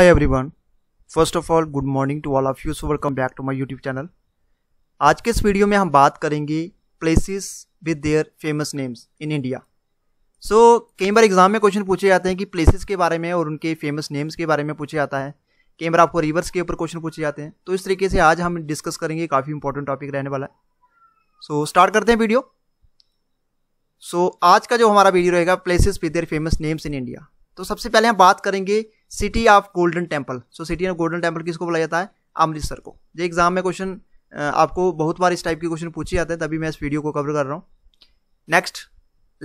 every one first of all good morning to all of you so welcome back to my YouTube channel आज के इस video में हम बात करेंगे places with their famous names in India so कई बार एग्जाम में क्वेश्चन पूछे जाते हैं कि प्लेसेस के बारे में और उनके फेमस नेम्स के बारे में पूछा जाता है कई बार आपको रिवर्स के ऊपर क्वेश्चन पूछे जाते हैं तो इस तरीके से आज हम डिस्कस करेंगे काफ़ी इंपॉर्टेंट टॉपिक रहने वाला है सो so, स्टार्ट करते हैं वीडियो सो so, आज का जो हमारा वीडियो रहेगा places with their famous names in India तो सबसे पहले हम बात करेंगे city of golden temple so city of golden temple किसको बोला जाता है अमृतसर को ये एग्जाम में क्वेश्चन आपको बहुत बार इस टाइप के क्वेश्चन पूछे जाते हैं तभी मैं इस वीडियो को कवर कर रहा हूँ next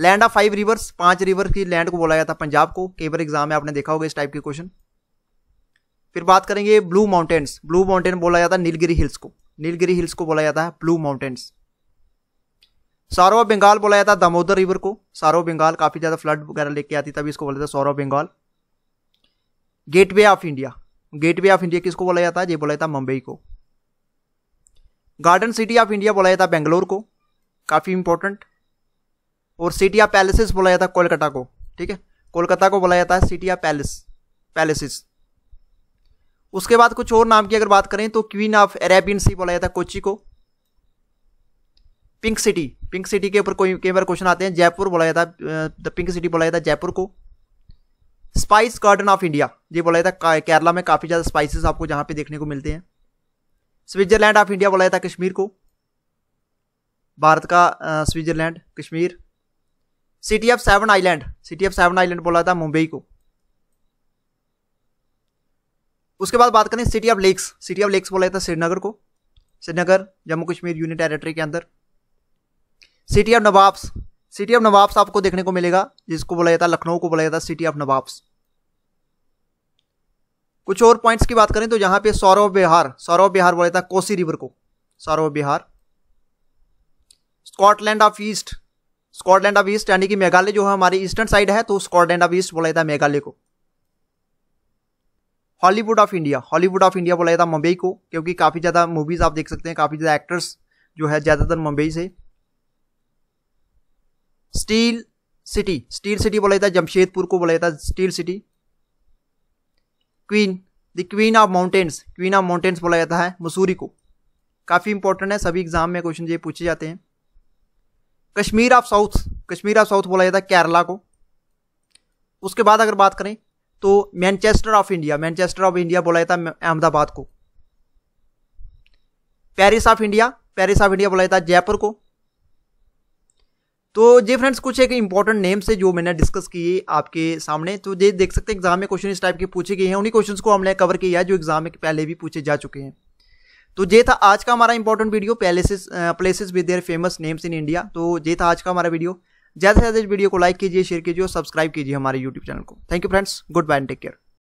land of five rivers पांच रिवर की लैंड को बोला जाता है पंजाब को कई बार एग्जाम में आपने देखा होगा इस टाइप के क्वेश्चन फिर बात करेंगे ब्लू माउंटेन्स ब्लू माउंटेन बोला जाता है नीलगिरी हिल्स को नीलगिरी हिल्स को बोला जाता है ब्लू माउंटेन्स सौरव बंगाल बोला जाता है दामोदर रिवर को सौरव बंगाल काफ़ी ज़्यादा फ्लड वगैरह लेके आती तभी इसको बोला जाता है sorrow Bengal gateway of India gateway of India किसको बोला जाता है ये बोला जाता है मुंबई को गार्डन सिटी ऑफ इंडिया बोला जाता है बेंगलोर को काफ़ी इंपॉर्टेंट और सिटी ऑफ पैलेसेस बोला जाता है कोलकाता को ठीक है कोलकाता को बोला जाता है सिटी ऑफ पैलेस पैलेसेस उसके बाद कुछ और नाम की अगर बात करें तो क्वीन ऑफ अरेबियन सी बोला जाता है कोची को पिंक सिटी पिंक सिटी के ऊपर कोई कई बार क्वेश्चन आते हैं जयपुर बोला जाता है पिंक सिटी बोला जाता है जयपुर को स्पाइस गार्डन ऑफ इंडिया ये बोला था केरला में काफ़ी ज़्यादा स्पाइसेस आपको जहाँ पे देखने को मिलते हैं स्विट्जरलैंड ऑफ इंडिया बोला था कश्मीर को भारत का Switzerland Kashmir city of seven island city of seven island बोला था मुंबई को उसके बाद बात करें city of lakes city of lakes बोला था श्रीनगर को श्रीनगर जम्मू कश्मीर यूनियन टेरेटरी के अंदर city of nawabs city of nawabs आपको देखने को मिलेगा जिसको बोला जाता है लखनऊ को बोला जाता है सिटी ऑफ नवाब्स कुछ और पॉइंट्स की बात करें तो यहां पे सौरव बिहार सौरव बिहार बोला था कोसी रिवर को sorrow Bihar Scotland of east Scotland of east यानी कि मेघालय जो है हमारी ईस्टर्न साइड है तो स्कॉटलैंड ऑफ ईस्ट बोला था मेघालय को Hollywood of India Hollywood of India बोला था मुंबई को क्योंकि काफ़ी ज़्यादा मूवीज़ आप देख सकते हैं काफ़ी ज़्यादा एक्टर्स जो है ज़्यादातर मुंबई से स्टील सिटी स्टील सिटी बोला था जमशेदपुर को बोला था steel city queen the queen of mountains queen of mountains बोला जाता है मसूरी को काफ़ी इंपॉर्टेंट है सभी एग्जाम में क्वेश्चन ये पूछे जाते हैं Kashmir of south Kashmir of south बोला जाता है केरला को उसके बाद अगर बात करें तो Manchester of India Manchester of India बोला जाता है अहमदाबाद को Paris of India Paris of India बोला जाता है जयपुर को तो ये फ्रेंड्स कुछ एक इंपॉर्टेंट नेम्स है जो मैंने डिस्कस किए आपके सामने तो ये देख सकते हैं एग्जाम में क्वेश्चन इस टाइप के पूछे गए हैं उन्हीं क्वेश्चन को हमने कवर किया जो एग्जाम में पहले भी पूछे जा चुके हैं तो ये था आज का हमारा important video palaces places with their famous names in India तो ये था आज का हमारा वीडियो ज़्यादा से ज़्यादा इस वीडियो को लाइक कीजिए शेयर कीजिए और सब्सक्राइब कीजिए हमारे यूट्यूब चैनल को thank you friends good bye and take care